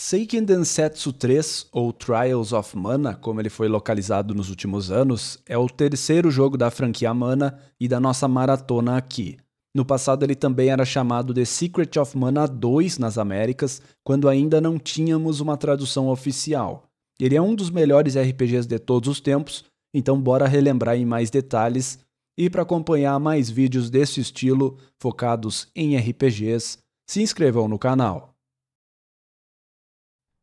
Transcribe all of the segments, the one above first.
Seiken Densetsu 3, ou Trials of Mana, como ele foi localizado nos últimos anos, é o terceiro jogo da franquia Mana e da nossa maratona aqui. No passado ele também era chamado de Secret of Mana 2 nas Américas, quando ainda não tínhamos uma tradução oficial. Ele é um dos melhores RPGs de todos os tempos, então bora relembrar em mais detalhes. E para acompanhar mais vídeos desse estilo focados em RPGs, se inscrevam no canal.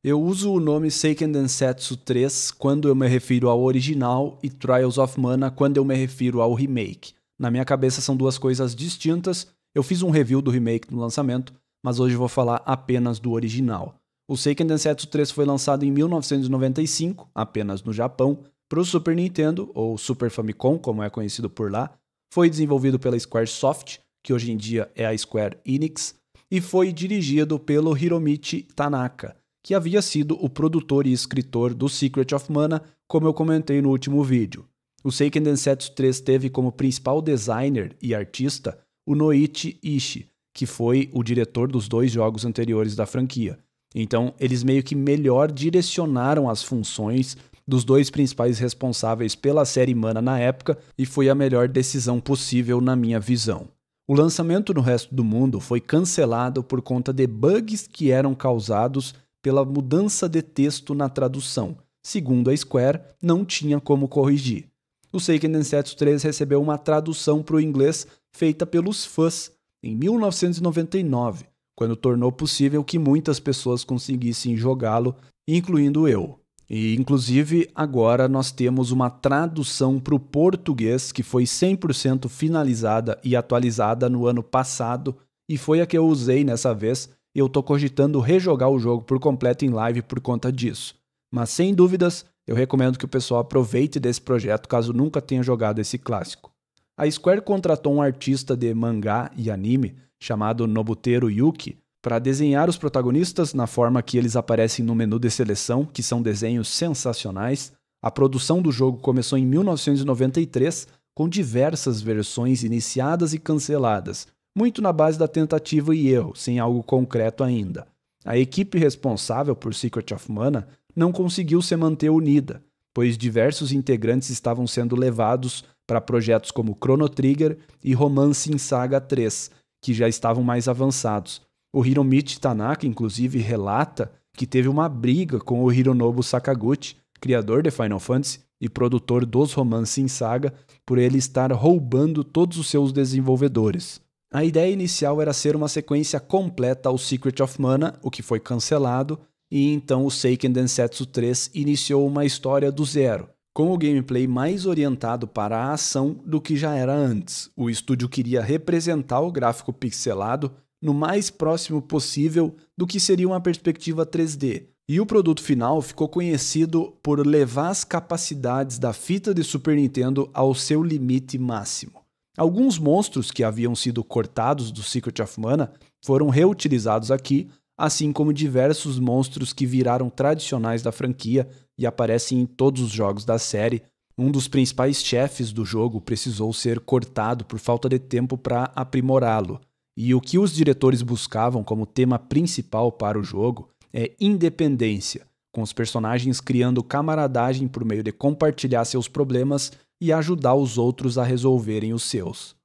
Eu uso o nome Seiken Densetsu 3 quando eu me refiro ao original e Trials of Mana quando eu me refiro ao remake. Na minha cabeça são duas coisas distintas. Eu fiz um review do remake no lançamento, mas hoje vou falar apenas do original. O Seiken Densetsu 3 foi lançado em 1995, apenas no Japão, para o Super Nintendo, ou Super Famicom, como é conhecido por lá. Foi desenvolvido pela Squaresoft, que hoje em dia é a Square Enix, e foi dirigido pelo Hiromichi Tanaka que havia sido o produtor e escritor do Secret of Mana, como eu comentei no último vídeo. O Seiken Densetsu 3 teve como principal designer e artista o Noichi Ishii, que foi o diretor dos dois jogos anteriores da franquia. Então, eles meio que melhor direcionaram as funções dos dois principais responsáveis pela série Mana na época e foi a melhor decisão possível na minha visão. O lançamento no resto do mundo foi cancelado por conta de bugs que eram causados pela mudança de texto na tradução. Segundo a Square, não tinha como corrigir. O Seiken Densetsu 3 recebeu uma tradução para o inglês feita pelos fãs em 1999, quando tornou possível que muitas pessoas conseguissem jogá-lo, incluindo eu. E, inclusive, agora nós temos uma tradução para o português que foi 100% finalizada e atualizada no ano passado e foi a que eu usei nessa vez e eu tô cogitando rejogar o jogo por completo em live por conta disso. Mas sem dúvidas, eu recomendo que o pessoal aproveite desse projeto caso nunca tenha jogado esse clássico. A Square contratou um artista de mangá e anime chamado Nobutero Yuki para desenhar os protagonistas na forma que eles aparecem no menu de seleção, que são desenhos sensacionais. A produção do jogo começou em 1993 com diversas versões iniciadas e canceladas, muito na base da tentativa e erro, sem algo concreto ainda. A equipe responsável por Secret of Mana não conseguiu se manter unida, pois diversos integrantes estavam sendo levados para projetos como Chrono Trigger e Romance em Saga 3, que já estavam mais avançados. O Hiromichi Tanaka, inclusive, relata que teve uma briga com o Hironobu Sakaguchi, criador de Final Fantasy e produtor dos *Romance em saga, por ele estar roubando todos os seus desenvolvedores. A ideia inicial era ser uma sequência completa ao Secret of Mana, o que foi cancelado, e então o Seiken Densetsu 3 iniciou uma história do zero, com o gameplay mais orientado para a ação do que já era antes. O estúdio queria representar o gráfico pixelado no mais próximo possível do que seria uma perspectiva 3D. E o produto final ficou conhecido por levar as capacidades da fita de Super Nintendo ao seu limite máximo. Alguns monstros que haviam sido cortados do Secret of Mana foram reutilizados aqui, assim como diversos monstros que viraram tradicionais da franquia e aparecem em todos os jogos da série. Um dos principais chefes do jogo precisou ser cortado por falta de tempo para aprimorá-lo. E o que os diretores buscavam como tema principal para o jogo é independência, com os personagens criando camaradagem por meio de compartilhar seus problemas e ajudar os outros a resolverem os seus.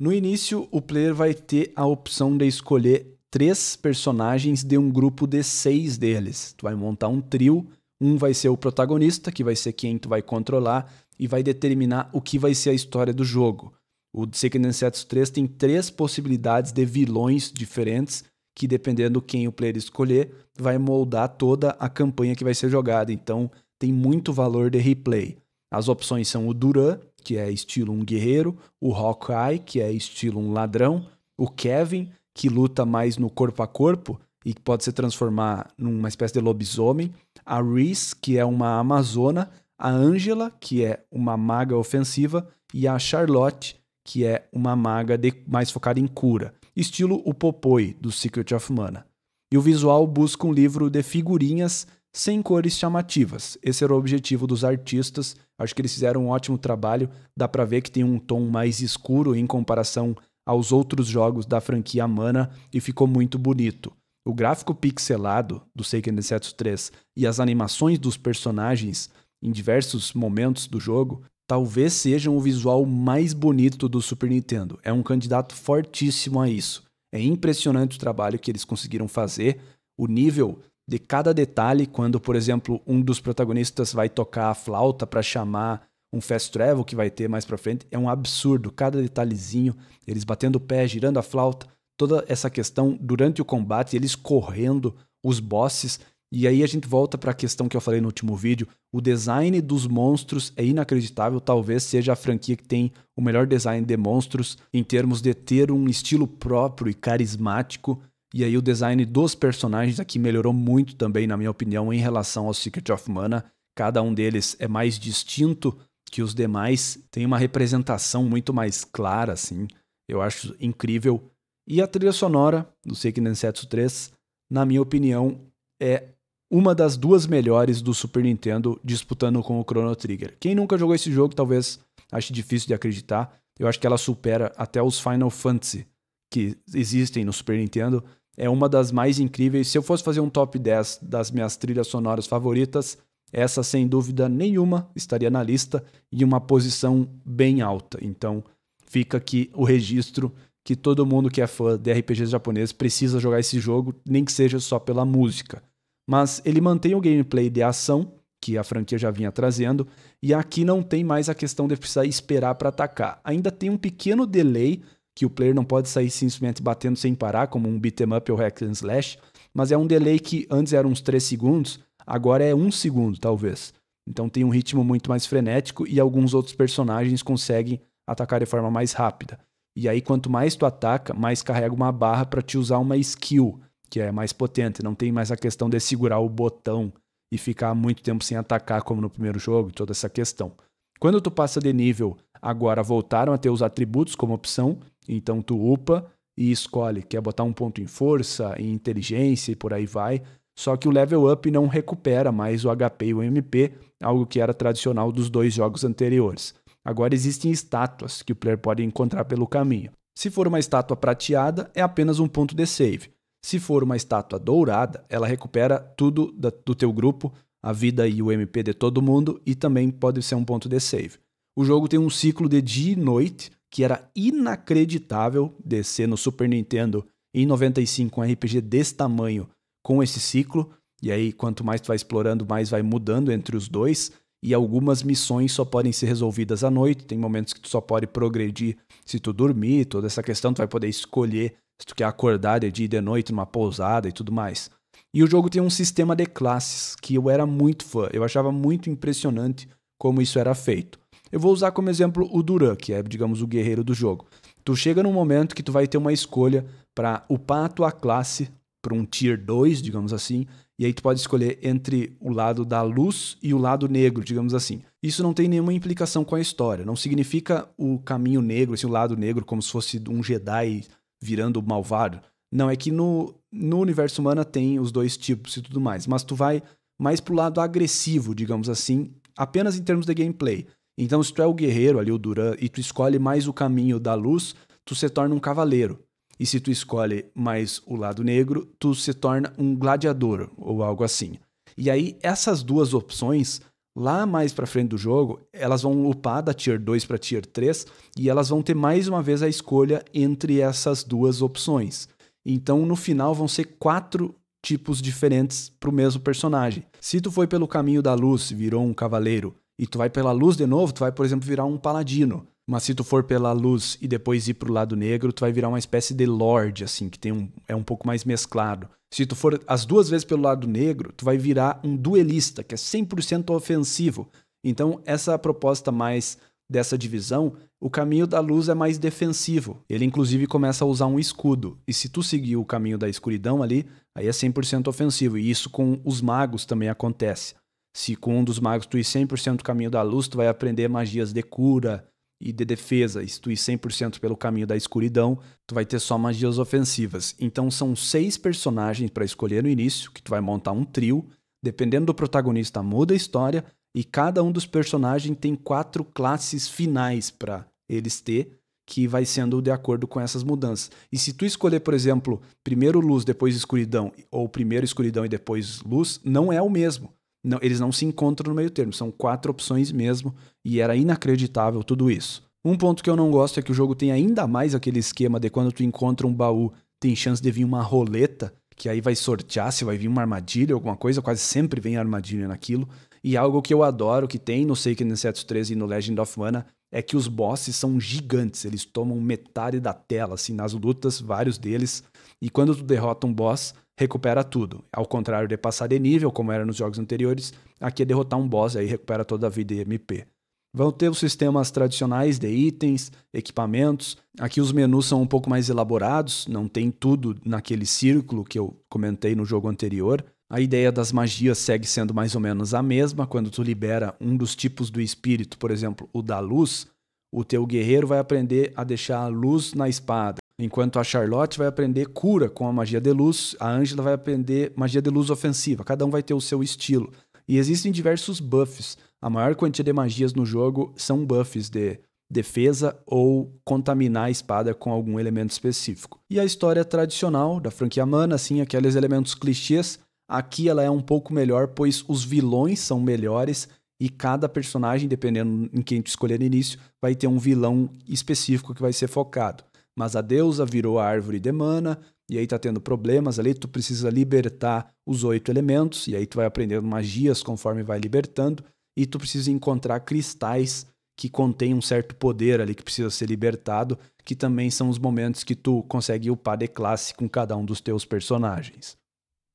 No início, o player vai ter a opção de escolher três personagens de um grupo de seis deles. Tu vai montar um trio, um vai ser o protagonista, que vai ser quem tu vai controlar e vai determinar o que vai ser a história do jogo. O Second Insects 3 tem três possibilidades de vilões diferentes que dependendo quem o player escolher, vai moldar toda a campanha que vai ser jogada. Então, tem muito valor de replay. As opções são o Duran, que é estilo um guerreiro, o Hawkeye, que é estilo um ladrão, o Kevin, que luta mais no corpo a corpo e que pode se transformar numa espécie de lobisomem, a Reese, que é uma amazona, a Angela, que é uma maga ofensiva, e a Charlotte, que é uma maga de, mais focada em cura, estilo o Popoi do Secret of Mana. E o visual busca um livro de figurinhas sem cores chamativas. Esse era o objetivo dos artistas. Acho que eles fizeram um ótimo trabalho. Dá para ver que tem um tom mais escuro em comparação aos outros jogos da franquia Mana e ficou muito bonito. O gráfico pixelado do Seiken Densetsu 3 e as animações dos personagens em diversos momentos do jogo talvez sejam o visual mais bonito do Super Nintendo. É um candidato fortíssimo a isso. É impressionante o trabalho que eles conseguiram fazer. O nível de cada detalhe quando, por exemplo, um dos protagonistas vai tocar a flauta para chamar um fast travel que vai ter mais para frente, é um absurdo, cada detalhezinho, eles batendo o pé, girando a flauta, toda essa questão durante o combate, eles correndo os bosses, e aí a gente volta para a questão que eu falei no último vídeo, o design dos monstros é inacreditável, talvez seja a franquia que tem o melhor design de monstros em termos de ter um estilo próprio e carismático e aí o design dos personagens aqui melhorou muito também, na minha opinião, em relação ao Secret of Mana. Cada um deles é mais distinto que os demais, tem uma representação muito mais clara, assim. Eu acho incrível. E a trilha sonora do Seiken Densetsu 3, na minha opinião, é uma das duas melhores do Super Nintendo disputando com o Chrono Trigger. Quem nunca jogou esse jogo talvez ache difícil de acreditar. Eu acho que ela supera até os Final Fantasy que existem no Super Nintendo é uma das mais incríveis. Se eu fosse fazer um top 10 das minhas trilhas sonoras favoritas, essa sem dúvida nenhuma estaria na lista e uma posição bem alta. Então fica aqui o registro que todo mundo que é fã de RPGs japoneses precisa jogar esse jogo, nem que seja só pela música. Mas ele mantém o gameplay de ação que a franquia já vinha trazendo, e aqui não tem mais a questão de precisar esperar para atacar. Ainda tem um pequeno delay que o player não pode sair simplesmente batendo sem parar, como um beat'em up ou hack and slash, mas é um delay que antes era uns 3 segundos, agora é 1 segundo, talvez. Então tem um ritmo muito mais frenético e alguns outros personagens conseguem atacar de forma mais rápida. E aí quanto mais tu ataca, mais carrega uma barra para te usar uma skill, que é mais potente, não tem mais a questão de segurar o botão e ficar muito tempo sem atacar como no primeiro jogo, toda essa questão. Quando tu passa de nível, agora voltaram a ter os atributos como opção, então tu upa e escolhe, quer botar um ponto em força, em inteligência e por aí vai. Só que o level up não recupera mais o HP e o MP, algo que era tradicional dos dois jogos anteriores. Agora existem estátuas que o player pode encontrar pelo caminho. Se for uma estátua prateada, é apenas um ponto de save. Se for uma estátua dourada, ela recupera tudo do teu grupo, a vida e o MP de todo mundo, e também pode ser um ponto de save. O jogo tem um ciclo de dia e noite, que era inacreditável descer no Super Nintendo em 95 um RPG desse tamanho com esse ciclo. E aí, quanto mais tu vai explorando, mais vai mudando entre os dois. E algumas missões só podem ser resolvidas à noite. Tem momentos que tu só pode progredir se tu dormir. Toda essa questão tu vai poder escolher se tu quer acordar de dia e de noite numa pousada e tudo mais. E o jogo tem um sistema de classes que eu era muito fã. Eu achava muito impressionante como isso era feito. Eu vou usar como exemplo o Duran, que é, digamos, o guerreiro do jogo. Tu chega num momento que tu vai ter uma escolha para upar a tua classe para um tier 2, digamos assim, e aí tu pode escolher entre o lado da luz e o lado negro, digamos assim. Isso não tem nenhuma implicação com a história, não significa o caminho negro, assim, o lado negro como se fosse um Jedi virando malvado. Não, é que no, no universo humano tem os dois tipos e tudo mais, mas tu vai mais pro lado agressivo, digamos assim, apenas em termos de gameplay. Então, se tu é o guerreiro ali, o Duran, e tu escolhe mais o caminho da luz, tu se torna um cavaleiro. E se tu escolhe mais o lado negro, tu se torna um gladiador ou algo assim. E aí, essas duas opções, lá mais pra frente do jogo, elas vão upar da tier 2 para tier 3 e elas vão ter mais uma vez a escolha entre essas duas opções. Então, no final, vão ser quatro tipos diferentes para o mesmo personagem. Se tu foi pelo caminho da luz, virou um cavaleiro e tu vai pela luz de novo, tu vai, por exemplo, virar um paladino. Mas se tu for pela luz e depois ir pro lado negro, tu vai virar uma espécie de lord, assim, que tem um, é um pouco mais mesclado. Se tu for as duas vezes pelo lado negro, tu vai virar um duelista, que é 100% ofensivo. Então, essa proposta mais dessa divisão, o caminho da luz é mais defensivo. Ele inclusive começa a usar um escudo. E se tu seguir o caminho da escuridão ali, aí é 100% ofensivo. E isso com os magos também acontece. Se com um dos magos tu ir 100% do caminho da luz, tu vai aprender magias de cura e de defesa. se tu ir 100% pelo caminho da escuridão, tu vai ter só magias ofensivas. Então são seis personagens para escolher no início, que tu vai montar um trio. Dependendo do protagonista, muda a história. E cada um dos personagens tem quatro classes finais para eles ter, que vai sendo de acordo com essas mudanças. E se tu escolher, por exemplo, primeiro luz, depois escuridão, ou primeiro escuridão e depois luz, não é o mesmo. Não, eles não se encontram no meio termo, são quatro opções mesmo, e era inacreditável tudo isso. Um ponto que eu não gosto é que o jogo tem ainda mais aquele esquema de quando tu encontra um baú, tem chance de vir uma roleta, que aí vai sortear se vai vir uma armadilha, alguma coisa, quase sempre vem armadilha naquilo. E algo que eu adoro, que tem no Seiken Setsu 13 e no Legend of Mana, é que os bosses são gigantes, eles tomam metade da tela, assim, nas lutas, vários deles. E quando tu derrota um boss, recupera tudo. Ao contrário de passar de nível, como era nos jogos anteriores, aqui é derrotar um boss e aí recupera toda a vida e MP. Vão ter os sistemas tradicionais de itens, equipamentos. Aqui os menus são um pouco mais elaborados, não tem tudo naquele círculo que eu comentei no jogo anterior. A ideia das magias segue sendo mais ou menos a mesma. Quando tu libera um dos tipos do espírito, por exemplo, o da luz, o teu guerreiro vai aprender a deixar a luz na espada, Enquanto a Charlotte vai aprender cura com a magia de luz, a Angela vai aprender magia de luz ofensiva. Cada um vai ter o seu estilo. E existem diversos buffs. A maior quantia de magias no jogo são buffs de defesa ou contaminar a espada com algum elemento específico. E a história tradicional da franquia Mana, assim, aqueles elementos clichês, aqui ela é um pouco melhor, pois os vilões são melhores e cada personagem, dependendo em quem tu escolher no início, vai ter um vilão específico que vai ser focado mas a deusa virou a árvore de mana, e aí tá tendo problemas ali, tu precisa libertar os oito elementos, e aí tu vai aprendendo magias conforme vai libertando, e tu precisa encontrar cristais que contêm um certo poder ali que precisa ser libertado, que também são os momentos que tu consegue upar de classe com cada um dos teus personagens.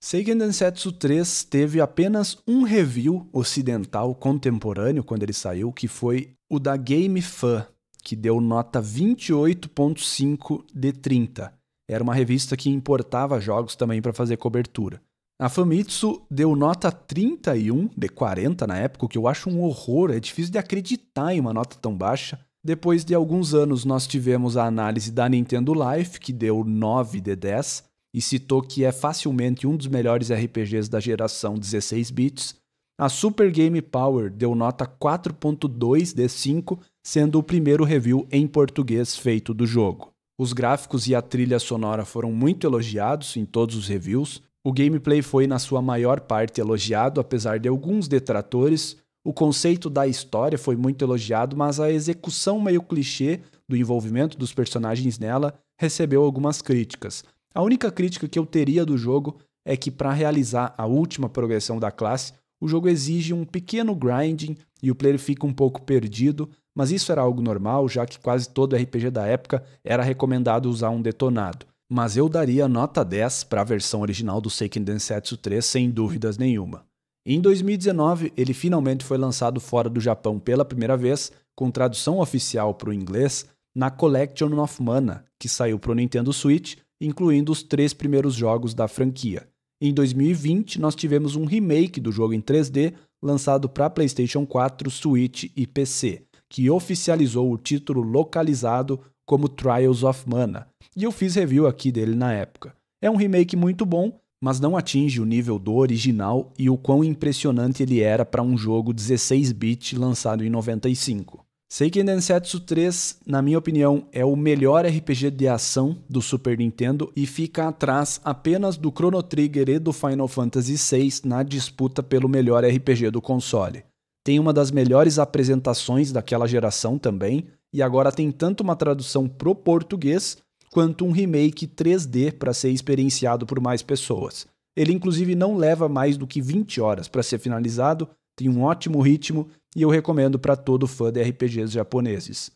Seiken Densetsu 3 teve apenas um review ocidental contemporâneo quando ele saiu, que foi o da Game Fan, que deu nota 28,5 de 30. Era uma revista que importava jogos também para fazer cobertura. A Famitsu deu nota 31 de 40 na época, o que eu acho um horror, é difícil de acreditar em uma nota tão baixa. Depois de alguns anos, nós tivemos a análise da Nintendo Life, que deu 9 de 10 e citou que é facilmente um dos melhores RPGs da geração 16 bits. A Super Game Power deu nota 4.2 de 5 sendo o primeiro review em português feito do jogo. Os gráficos e a trilha sonora foram muito elogiados em todos os reviews. O gameplay foi, na sua maior parte, elogiado, apesar de alguns detratores. O conceito da história foi muito elogiado, mas a execução meio clichê do envolvimento dos personagens nela recebeu algumas críticas. A única crítica que eu teria do jogo é que, para realizar a última progressão da classe, o jogo exige um pequeno grinding e o player fica um pouco perdido, mas isso era algo normal, já que quase todo RPG da época era recomendado usar um detonado. Mas eu daria nota 10 para a versão original do Seiken Densetsu 3 sem dúvidas nenhuma. Em 2019, ele finalmente foi lançado fora do Japão pela primeira vez, com tradução oficial para o inglês, na Collection of Mana, que saiu para o Nintendo Switch, incluindo os três primeiros jogos da franquia. Em 2020, nós tivemos um remake do jogo em 3D, lançado para PlayStation 4, Switch e PC que oficializou o título localizado como Trials of Mana, e eu fiz review aqui dele na época. É um remake muito bom, mas não atinge o nível do original e o quão impressionante ele era para um jogo 16-bit lançado em 95. Seiken Densetsu 3, na minha opinião, é o melhor RPG de ação do Super Nintendo e fica atrás apenas do Chrono Trigger e do Final Fantasy VI na disputa pelo melhor RPG do console tem uma das melhores apresentações daquela geração também, e agora tem tanto uma tradução pro português quanto um remake 3D para ser experienciado por mais pessoas. Ele inclusive não leva mais do que 20 horas para ser finalizado, tem um ótimo ritmo e eu recomendo para todo fã de RPGs japoneses.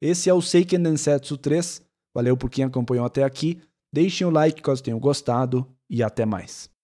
Esse é o Seiken Densetsu 3. Valeu por quem acompanhou até aqui. Deixem o like caso tenham gostado e até mais.